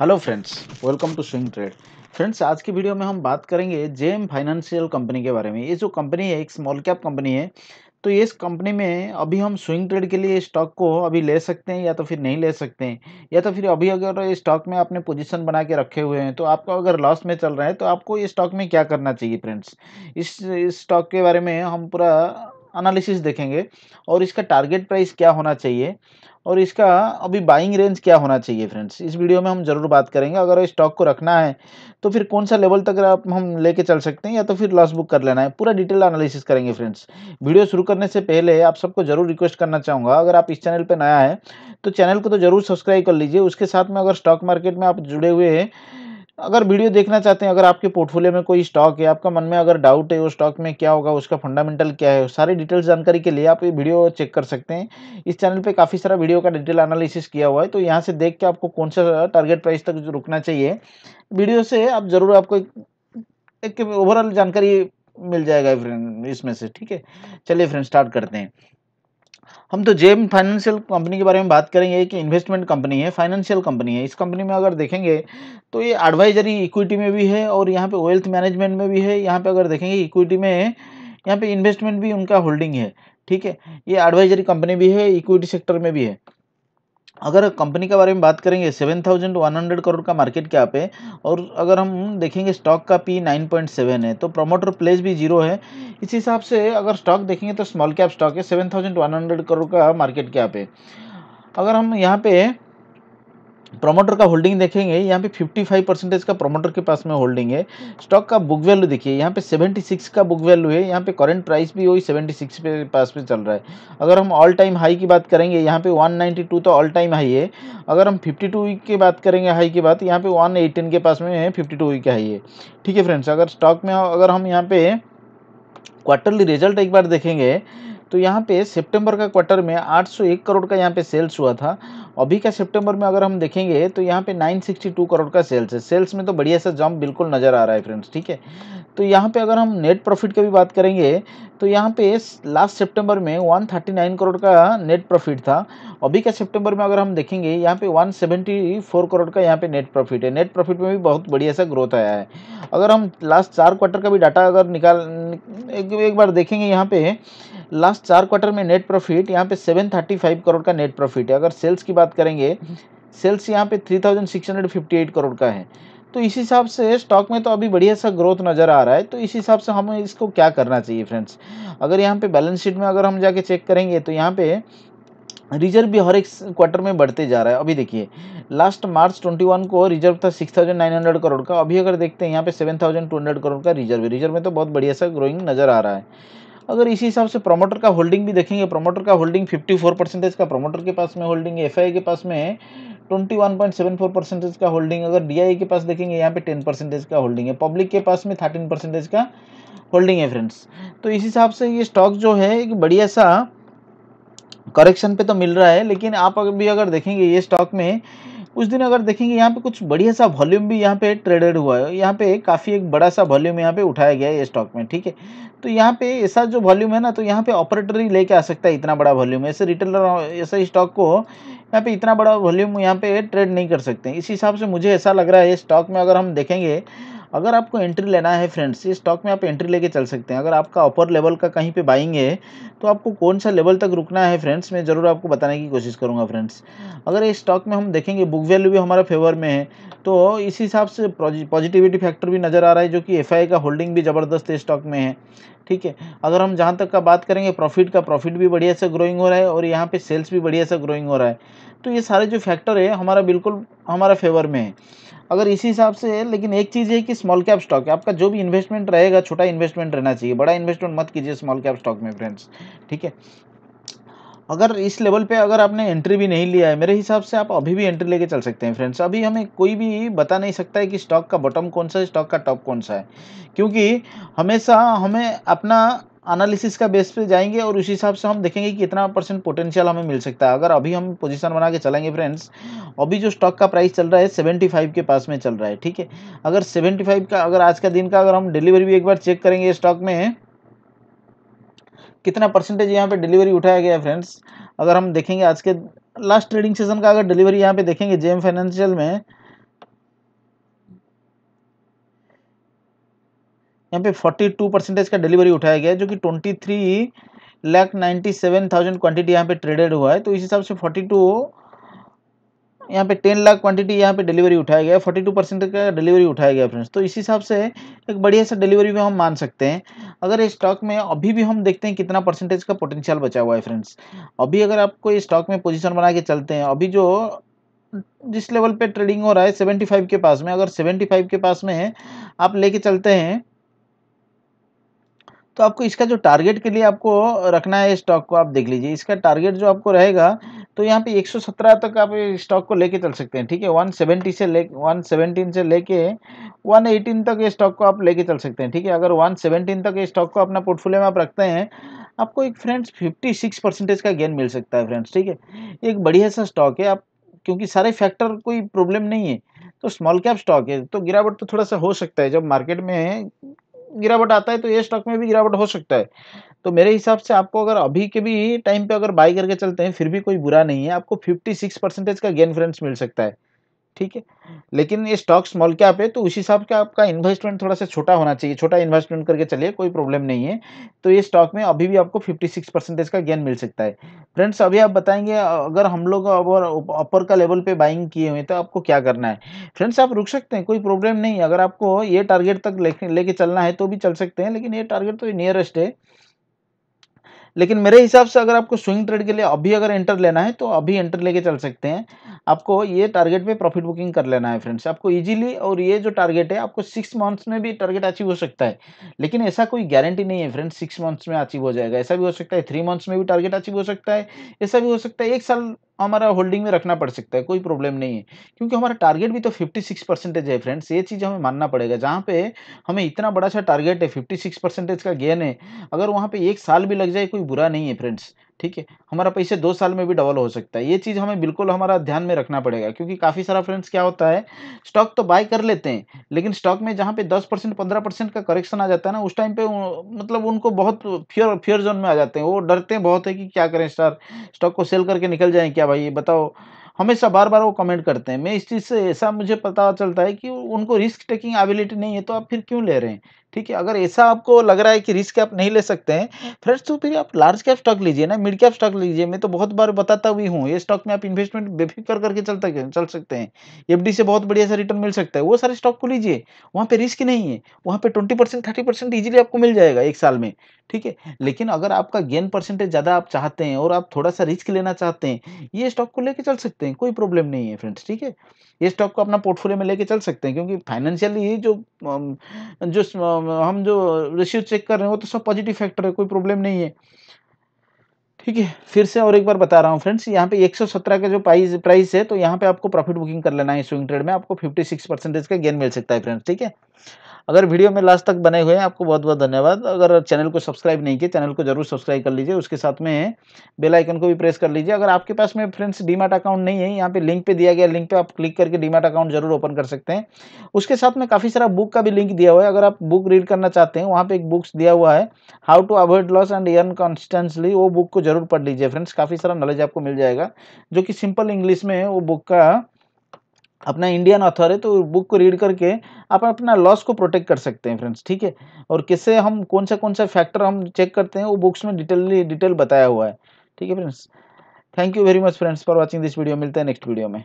Hello friends welcome to swing trade friends आज की video में हम बात करेंगे जेएम फाइनेंशियल कंपनी के बारे में ये जो कंपनी है एक स्मॉल कैप कंपनी है तो इस कंपनी में अभी हम स्विंग ट्रेड के लिए स्टॉक को अभी ले सकते हैं या तो फिर नहीं ले सकते हैं या तो फिर अभी अगर स्टॉक में आपने पोजीशन बना के रखे हुए हैं तो आपको अगर लॉस में चल रहा है तो आपको इस स्टॉक में क्या करना चाहिए फ्रेंड्स इस स्टॉक के बारे में हम पूरा एनालिसिस देखेंगे और इसका टारगेट प्राइस क्या होना चाहिए और इसका अभी बाइंग रेंज क्या होना चाहिए फ्रेंड्स इस वीडियो में हम ज़रूर बात करेंगे अगर इस स्टॉक को रखना है तो फिर कौन सा लेवल तक आप हम लेके चल सकते हैं या तो फिर लॉस बुक कर लेना है पूरा डिटेल एनालिसिस करेंगे फ्रेंड्स वीडियो शुरू करने से पहले आप सबको ज़रूर रिक्वेस्ट करना चाहूँगा अगर आप इस चैनल पर नया है तो चैनल को तो ज़रूर सब्सक्राइब कर लीजिए उसके साथ में अगर स्टॉक मार्केट में आप जुड़े हुए हैं अगर वीडियो देखना चाहते हैं अगर आपके पोर्टफोलियो में कोई स्टॉक है आपका मन में अगर डाउट है वो स्टॉक में क्या होगा उसका फंडामेंटल क्या है सारी डिटेल्स जानकारी के लिए आप ये वीडियो चेक कर सकते हैं इस चैनल पे काफ़ी सारा वीडियो का डिटेल एनालिसिस किया हुआ है तो यहाँ से देख के आपको कौन सा टारगेट प्राइस तक रुकना चाहिए वीडियो से आप ज़रूर आपको एक ओवरऑल जानकारी मिल जाएगा फ्रेंड इसमें से ठीक है चलिए फ्रेंड स्टार्ट करते हैं हम तो जेम फाइनेंशियल कंपनी के बारे में बात करेंगे कि इन्वेस्टमेंट कंपनी है फाइनेंशियल कंपनी है इस कंपनी में अगर देखेंगे तो ये एडवाइजरी इक्विटी में भी है और यहाँ पे वेल्थ मैनेजमेंट में भी है यहाँ पे अगर देखेंगे इक्विटी में यहाँ पे इन्वेस्टमेंट भी उनका होल्डिंग है ठीक है ये एडवाइजरी कंपनी भी है इक्विटी सेक्टर में भी है अगर कंपनी के बारे में बात करेंगे seven thousand one hundred crore का मार्केट कैप है और अगर हम देखेंगे स्टॉक का पी नाइन पॉइंट सेवन है तो प्रमोटर प्लेस भी जीरो है इस हिसाब से अगर स्टॉक देखेंगे तो स्मॉल कैप स्टॉक है seven thousand one hundred crore का मार्केट कैप है अगर हम यहाँ पे प्रमोटर का होल्डिंग देखेंगे यहाँ पे 55 परसेंटेज का प्रोमोटर के पास में होल्डिंग है स्टॉक का बुक वैल्यू देखिए यहाँ पे 76 का बुक वैल्यू है यहाँ पे करंट प्राइस भी वही 76 पे पास पे चल रहा है अगर हम ऑल टाइम हाई की बात करेंगे यहाँ पे 192 तो ऑल टाइम हाई है अगर हम 52 वीक की बात करेंगे हाई की बात यहाँ पे वन के पास में है टू वीक का हाई है ठीक है फ्रेंड्स अगर स्टॉक में अगर हम यहाँ पे क्वार्टरली रिजल्ट एक बार देखेंगे तो यहाँ पे सितंबर का क्वार्टर में 801 करोड़ का यहाँ पे सेल्स हुआ था अभी का सितंबर में अगर हम देखेंगे तो यहाँ पे 962 करोड़ का सेल्स है सेल्स में तो बढ़िया सा जंप बिल्कुल नज़र आ रहा है फ्रेंड्स ठीक है तो यहाँ पे अगर हम नेट प्रॉफिट की भी बात करेंगे तो यहाँ पे लास्ट सितंबर में 139 करोड़ का नेट प्रॉफिट था अभी का सितंबर में अगर हम देखेंगे यहाँ पे 174 करोड़ का यहाँ पे नेट प्रॉफिट है नेट प्रॉफिट में भी बहुत बढ़िया सा ग्रोथ आया है अगर हम लास्ट चार क्वार्टर का भी डाटा अगर निकाल एक, एक बार देखेंगे यहाँ पे लास्ट चार क्वार्टर में नेट प्रॉफिट यहाँ पे फाइव करोड़ का नेट प्रॉफिट है अगर सेल्स की बात बात करेंगे सेल्स यहाँ पे 3658 करोड़ का है तो इसी हिसाब से स्टॉक में तो अभी बढ़िया सा ग्रोथ नज़र आ रहा है तो इसी हिसाब से हमें इसको क्या करना चाहिए फ्रेंड्स अगर यहाँ पे बैलेंस शीट में अगर हम जाके चेक करेंगे तो यहाँ पे रिजर्व भी हर एक क्वार्टर में बढ़ते जा रहा है अभी देखिए लास्ट मार्च 21 को रिजर्व था 6,900 करोड़ का अभी अगर देखते हैं यहाँ पे 7,200 करोड़ का रिजर्व है रिजर्व में तो बहुत बढ़िया सा ग्रोइंग नज़र आ रहा है अगर इसी हिसाब से प्रमोटर का होल्डिंग भी देखेंगे प्रमोटर का होल्डिंग 54 परसेंटेज का प्रमोटर के पास में होल्डिंग है एफ के पास में है 21.74 परसेंटेज का होल्डिंग अगर डी के पास देखेंगे यहाँ पे 10 परसेंटेज का होल्डिंग है पब्लिक के पास में 13 परसेंटेज का होल्डिंग है फ्रेंड्स तो इसी हिसाब से ये स्टॉक जो है एक बढ़िया सा करेक्शन पर तो मिल रहा है लेकिन आप अभी अगर देखेंगे ये स्टॉक में उस दिन अगर देखेंगे यहाँ पे कुछ बढ़िया सा वॉल्यूम भी यहाँ पे ट्रेडेड हुआ है यहाँ पे काफ़ी एक बड़ा सा वॉल्यूम यहाँ पे उठाया गया है स्टॉक में ठीक है तो यहाँ पे ऐसा जो वॉल्यूम है ना तो यहाँ पे ऑपरेटर ही लेके आ सकता है इतना बड़ा वॉल्यूम ऐसे रिटेलर ऐसे स्टॉक को यहाँ पे इतना बड़ा वॉल्यूम यहाँ पे ट्रेड नहीं कर सकते इस हिसाब से मुझे ऐसा लग रहा है स्टॉक में अगर हम देखेंगे अगर आपको एंट्री लेना है फ्रेंड्स इस स्टॉक में आप एंट्री लेके चल सकते हैं अगर आपका अपर लेवल का कहीं पे बाइंग है तो आपको कौन सा लेवल तक रुकना है फ्रेंड्स मैं ज़रूर आपको बताने की कोशिश करूँगा फ्रेंड्स अगर इस स्टॉक में हम देखेंगे बुक वैल्यू भी हमारा फेवर में है तो इस हिसाब से पॉजिटिविटी फैक्टर भी नज़र आ रहा है जो कि एफ का होल्डिंग भी ज़बरदस्त स्टॉक में है ठीक है अगर हम जहाँ तक का बात करेंगे प्रॉफिट का प्रॉफिट भी बढ़िया से ग्रोइंग हो रहा है और यहाँ पर सेल्स भी बढ़िया से ग्रोइंग हो रहा है तो ये सारे जो फैक्टर है हमारा बिल्कुल हमारा फेवर में है अगर इसी हिसाब से लेकिन एक चीज़ है कि स्मॉल कैप स्टॉक है आपका जो भी इन्वेस्टमेंट रहेगा छोटा इन्वेस्टमेंट रहना चाहिए बड़ा इन्वेस्टमेंट मत कीजिए स्मॉल कैप स्टॉक में फ्रेंड्स ठीक है अगर इस लेवल पे अगर आपने एंट्री भी नहीं लिया है मेरे हिसाब से आप अभी भी एंट्री लेके चल सकते हैं फ्रेंड्स अभी हमें कोई भी बता नहीं सकता है कि स्टॉक का बॉटम कौन सा है स्टॉक का टॉप कौन सा है क्योंकि हमेशा हमें अपना एनालिसिस का बेस पे जाएंगे और उस हिसाब से हम देखेंगे कि कितना परसेंट पोटेंशियल हमें मिल सकता है अगर अभी हम पोजीशन बना के चलेंगे फ्रेंड्स अभी जो स्टॉक का प्राइस चल रहा है सेवेंटी फाइव के पास में चल रहा है ठीक है अगर सेवेंटी फाइव का अगर आज का दिन का अगर हम डिलीवरी भी एक बार चेक करेंगे स्टॉक में कितना परसेंटेज यहाँ पर डिलीवरी उठाया गया है फ्रेंड्स अगर हम देखेंगे आज के लास्ट ट्रेडिंग सेशन का अगर डिलीवरी यहाँ पे देखेंगे जेएम फाइनेंशियल में यहाँ पे 42 परसेंटेज का डिलीवरी उठाया गया है जो कि 23 lakh ninety seven thousand quantity यहाँ पे ट्रेडेड हुआ है तो इस हिसाब से 42 यहाँ पे 10 लाख क्वांटिटी यहाँ पे डिलीवरी उठाया गया 42 परसेंट का डिलीवरी उठाया गया फ्रेंड्स तो इस हिसाब से एक बढ़िया सा डिलीवरी भी हम मान सकते हैं अगर इस स्टॉक में अभी भी हम देखते हैं कितना परसेंटेज का पोटेंशियल बचा हुआ है फ्रेंड्स अभी अगर आपको इस स्टॉक में पोजिशन बना के चलते हैं अभी जो जिस लेवल पर ट्रेडिंग हो रहा है सेवेंटी के पास में अगर सेवेंटी के पास में आप लेके चलते हैं तो आपको इसका जो टारगेट के लिए आपको रखना है स्टॉक को आप देख लीजिए इसका टारगेट जो आपको रहेगा तो यहाँ पे 117 तक आप स्टॉक को लेके चल सकते हैं ठीक है 170 से ले 117 से लेके 118 तक ये स्टॉक को आप लेके चल सकते हैं ठीक है अगर 117 तक ये स्टॉक को अपना पोर्टफोलियो में आप रखते हैं आपको एक फ्रेंड्स फिफ्टी परसेंटेज का गेन मिल सकता है फ्रेंड्स ठीक है एक बढ़िया सा स्टॉक है आप क्योंकि सारे फैक्टर कोई प्रॉब्लम नहीं है तो स्मॉल कैप स्टॉक है तो गिरावट तो थोड़ा सा हो सकता है जब मार्केट में गिरावट आता है तो ये स्टॉक में भी गिरावट हो सकता है तो मेरे हिसाब से आपको अगर अभी के भी टाइम पे अगर बाई करके चलते हैं फिर भी कोई बुरा नहीं है आपको 56 परसेंटेज का गेन फ्रेंड्स मिल सकता है ठीक है लेकिन ये स्टॉक स्मॉल कैप है तो उस हिसाब का आपका इन्वेस्टमेंट थोड़ा सा छोटा होना चाहिए छोटा इन्वेस्टमेंट करके चलिए कोई प्रॉब्लम नहीं है तो ये स्टॉक में अभी भी आपको 56 परसेंटेज का गेन मिल सकता है फ्रेंड्स अभी आप बताएंगे अगर हम लोग अपर अपर का लेवल पे बाइंग किए हुए तो आपको क्या करना है फ्रेंड्स आप रुक सकते हैं कोई प्रॉब्लम नहीं अगर आपको ये टारगेट तक लेके ले चलना है तो भी चल सकते हैं लेकिन ये टारगेट तो नियरेस्ट है लेकिन मेरे हिसाब से अगर आपको स्विंग ट्रेड के लिए अभी अगर एंटर लेना है तो अभी एंटर लेके चल सकते हैं आपको ये टारगेट पे प्रॉफिट बुकिंग कर लेना है फ्रेंड्स आपको इजीली और ये जो टारगेट है आपको सिक्स मंथ्स में भी टारगेट अचीव हो सकता है लेकिन ऐसा कोई गारंटी नहीं है फ्रेंड्स सिक्स मंथ्स में अचीव हो जाएगा ऐसा भी हो सकता है थ्री मंथ्स में भी टारगेट अचीव हो सकता है ऐसा भी हो सकता है एक साल हमारा होल्डिंग में रखना पड़ सकता है कोई प्रॉब्लम नहीं है क्योंकि हमारा टारगेट भी तो 56 परसेंटेज है फ्रेंड्स ये चीज़ हमें मानना पड़ेगा जहाँ पे हमें इतना बड़ा सा टारगेट है 56 परसेंटेज का गेन है अगर वहाँ पे एक साल भी लग जाए कोई बुरा नहीं है फ्रेंड्स ठीक है हमारा पैसे दो साल में भी डबल हो सकता है ये चीज़ हमें बिल्कुल हमारा ध्यान में रखना पड़ेगा क्योंकि काफ़ी सारा फ्रेंड्स क्या होता है स्टॉक तो बाय कर लेते हैं लेकिन स्टॉक में जहाँ पे दस परसेंट पंद्रह परसेंट का करेक्शन आ जाता है ना उस टाइम पे मतलब उनको बहुत फियर फियर जोन में आ जाते हैं वो डरते हैं बहुत है कि क्या करें स्टार स्टॉक को सेल करके निकल जाएँ क्या भाई ये बताओ हमेशा बार बार वो कमेंट करते हैं मैं इस चीज़ से ऐसा मुझे पता चलता है कि उनको रिस्क टेकिंग एबिलिटी नहीं है तो आप फिर क्यों ले रहे हैं ठीक है अगर ऐसा आपको लग रहा है कि रिस्क आप नहीं ले सकते हैं फ्रेंड्स हाँ। तो फिर आप लार्ज कैप स्टॉक लीजिए ना मिड कैप स्टॉक लीजिए मैं तो बहुत बार बताता भी हूँ ये स्टॉक में आप इन्वेस्टमेंट बेफिक्र करके चलता चल सकते हैं एफ से बहुत बढ़िया सा रिटर्न मिल सकता है वो सारे स्टॉक को लीजिए वहाँ पर रिस्क नहीं है वहाँ पे twenty percent thirty percent easily आपको मिल जाएगा एक साल में ठीक है लेकिन अगर आपका गेन परसेंटेज ज़्यादा आप चाहते हैं और आप थोड़ा सा रिस्क लेना चाहते हैं ये स्टॉक को लेके चल सकते हैं कोई प्रॉब्लम नहीं है फ्रेंड्स ठीक है ये स्टॉक को अपना पोर्टफोलियो में लेके चल सकते हैं क्योंकि फाइनेंशियली जो जो हम जो रेशियो चेक कर रहे हैं वो तो सब पॉजिटिव फैक्टर है कोई प्रॉब्लम नहीं है ठीक है फिर से और एक बार बता रहा हूँ फ्रेंड्स यहाँ पे 117 का जो प्राइस प्राइस है तो यहाँ पे आपको प्रॉफिट बुकिंग कर लेना है स्विंग ट्रेड में आपको 56 परसेंटेज का गेन मिल सकता है फ्रेंड्स ठीक है अगर वीडियो में लास्ट तक बने हुए हैं आपको बहुत बहुत धन्यवाद अगर चैनल को सब्सक्राइब नहीं किया चैनल को जरूर सब्सक्राइब कर लीजिए उसके साथ में बेलाइकन को भी प्रेस कर लीजिए अगर आपके पास में फ्रेंड्स डीमार्ट अकाउंट नहीं है यहाँ पे लिंक पे दिया गया लिंक पे आप क्लिक करके डीमार्ट अकाउंट जरूर ओपन कर सकते हैं उसके साथ में काफ़ी सारा बुक का भी लिंक दिया हुआ है अगर आप बुक रीड करना चाहते हैं वहाँ पर एक बुक्स दिया हुआ है how to avoid loss and earn consistently वो बुक को जरूर ज़रूर पढ़ लीजिए फ्रेंड्स काफ़ी सारा नॉलेज आपको मिल जाएगा जो कि सिंपल इंग्लिश में है वो बुक का अपना इंडियन ऑथर है तो बुक को रीड करके आप अपना लॉस को प्रोटेक्ट कर सकते हैं फ्रेंड्स ठीक है और किससे हम कौन सा कौन सा फैक्टर हम चेक करते हैं वो बुक्स में डिटेलली डिटेल बताया हुआ है ठीक है friends thank you very much friends for watching this video मिलते हैं नेक्स्ट वीडियो में